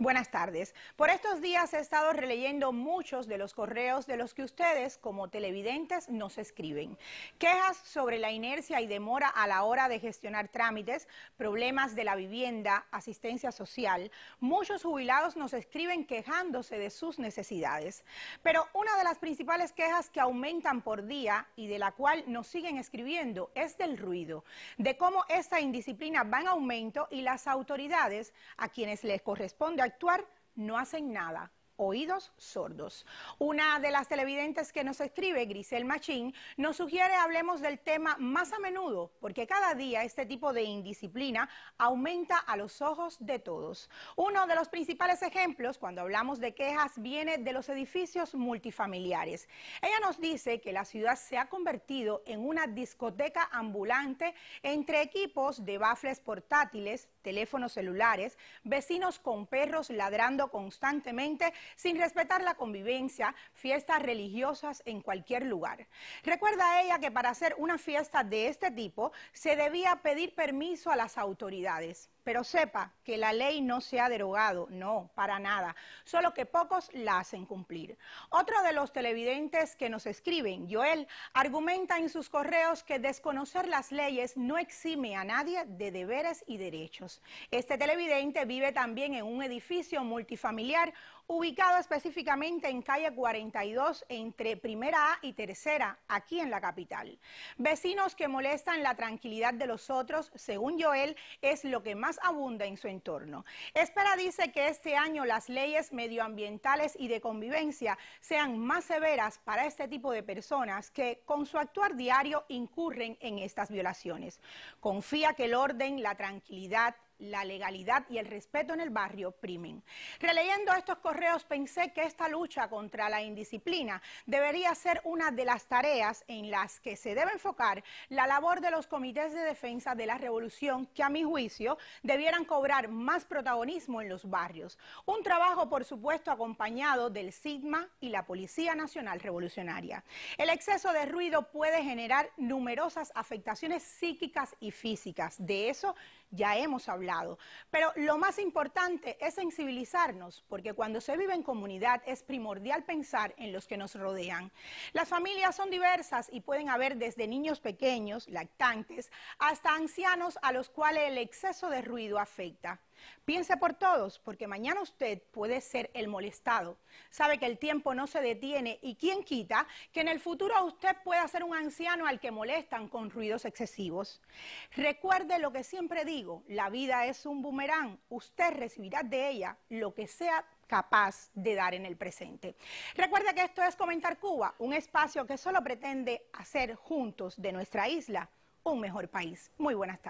Buenas tardes. Por estos días he estado releyendo muchos de los correos de los que ustedes, como televidentes, nos escriben. Quejas sobre la inercia y demora a la hora de gestionar trámites, problemas de la vivienda, asistencia social. Muchos jubilados nos escriben quejándose de sus necesidades. Pero una de las principales quejas que aumentan por día y de la cual nos siguen escribiendo es del ruido, de cómo esta indisciplina va en aumento y las autoridades a quienes les corresponde actuar, no hacen nada oídos sordos. Una de las televidentes que nos escribe, Grisel Machín, nos sugiere hablemos del tema más a menudo, porque cada día este tipo de indisciplina aumenta a los ojos de todos. Uno de los principales ejemplos cuando hablamos de quejas viene de los edificios multifamiliares. Ella nos dice que la ciudad se ha convertido en una discoteca ambulante entre equipos de bafles portátiles, teléfonos celulares, vecinos con perros ladrando constantemente sin respetar la convivencia, fiestas religiosas en cualquier lugar. Recuerda ella que para hacer una fiesta de este tipo se debía pedir permiso a las autoridades. Pero sepa que la ley no se ha derogado, no, para nada, solo que pocos la hacen cumplir. Otro de los televidentes que nos escriben, Joel, argumenta en sus correos que desconocer las leyes no exime a nadie de deberes y derechos. Este televidente vive también en un edificio multifamiliar, ubicado específicamente en calle 42 entre primera A y tercera, aquí en la capital. Vecinos que molestan la tranquilidad de los otros, según Joel, es lo que más abunda en su entorno. Espera dice que este año las leyes medioambientales y de convivencia sean más severas para este tipo de personas que con su actuar diario incurren en estas violaciones. Confía que el orden, la tranquilidad, la legalidad y el respeto en el barrio primen. Releyendo estos correos pensé que esta lucha contra la indisciplina debería ser una de las tareas en las que se debe enfocar la labor de los comités de defensa de la revolución que a mi juicio debieran cobrar más protagonismo en los barrios. Un trabajo por supuesto acompañado del SIGMA y la Policía Nacional Revolucionaria. El exceso de ruido puede generar numerosas afectaciones psíquicas y físicas. De eso ya hemos hablado pero lo más importante es sensibilizarnos, porque cuando se vive en comunidad es primordial pensar en los que nos rodean. Las familias son diversas y pueden haber desde niños pequeños, lactantes, hasta ancianos a los cuales el exceso de ruido afecta. Piense por todos, porque mañana usted puede ser el molestado. Sabe que el tiempo no se detiene y quién quita que en el futuro usted pueda ser un anciano al que molestan con ruidos excesivos. Recuerde lo que siempre digo, la vida es un boomerang, usted recibirá de ella lo que sea capaz de dar en el presente. Recuerde que esto es Comentar Cuba, un espacio que solo pretende hacer juntos de nuestra isla un mejor país. Muy buenas tardes.